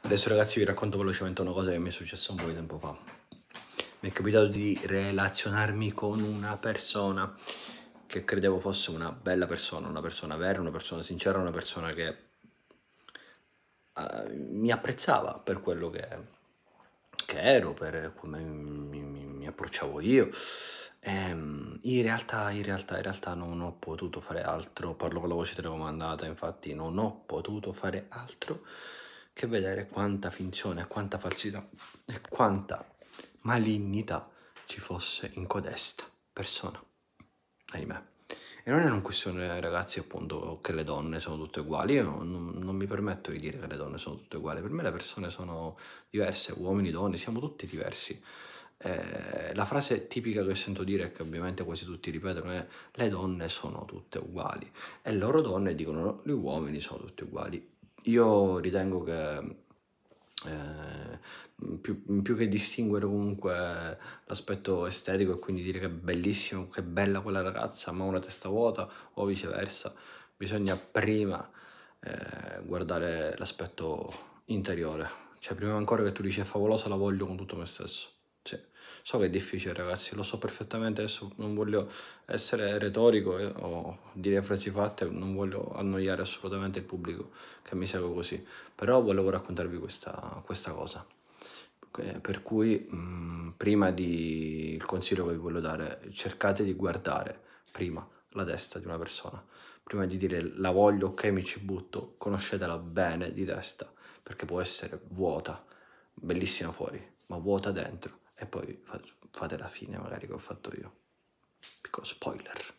Adesso ragazzi vi racconto velocemente una cosa che mi è successa un po' di tempo fa. Mi è capitato di relazionarmi con una persona che credevo fosse una bella persona, una persona vera, una persona sincera, una persona che uh, mi apprezzava per quello che, che ero, per come mi, mi, mi approcciavo io. Ehm, in, realtà, in realtà, in realtà non ho potuto fare altro, parlo con la voce telecomandata, infatti non ho potuto fare altro che vedere quanta finzione, quanta falsità e quanta malignità ci fosse in codesta persona. Ahimè. E non è una questione, ragazzi, appunto, che le donne sono tutte uguali. Io non, non, mi permetto di dire che le donne sono tutte uguali. Per me le persone sono diverse, uomini, donne, siamo tutti diversi. Eh, la frase tipica che sento dire, e che ovviamente quasi tutti ripetono, è le donne sono tutte uguali. E loro donne dicono gli uomini sono tutti uguali. Io ritengo che eh, più, più, che distinguere comunque l'aspetto estetico e quindi dire che è bellissimo, che è bella quella ragazza, ma una testa vuota o viceversa, bisogna prima eh, guardare l'aspetto interiore. Cioè, prima ancora che tu dici è favolosa, la voglio con tutto me stesso. So che è difficile ragazzi, lo so perfettamente, adesso non voglio essere retorico eh, o dire frasi fatte, non voglio annoiare assolutamente il pubblico che mi segue così, però volevo raccontarvi questa, questa cosa. Eh, per cui mh, mm, prima del consiglio che vi voglio dare, cercate di guardare prima la testa di una persona, prima di dire la voglio, ok mi ci butto, conoscetela bene di testa, perché può essere vuota, bellissima fuori, ma vuota dentro e poi fate la fine magari che ho fatto io. Piccolo spoiler.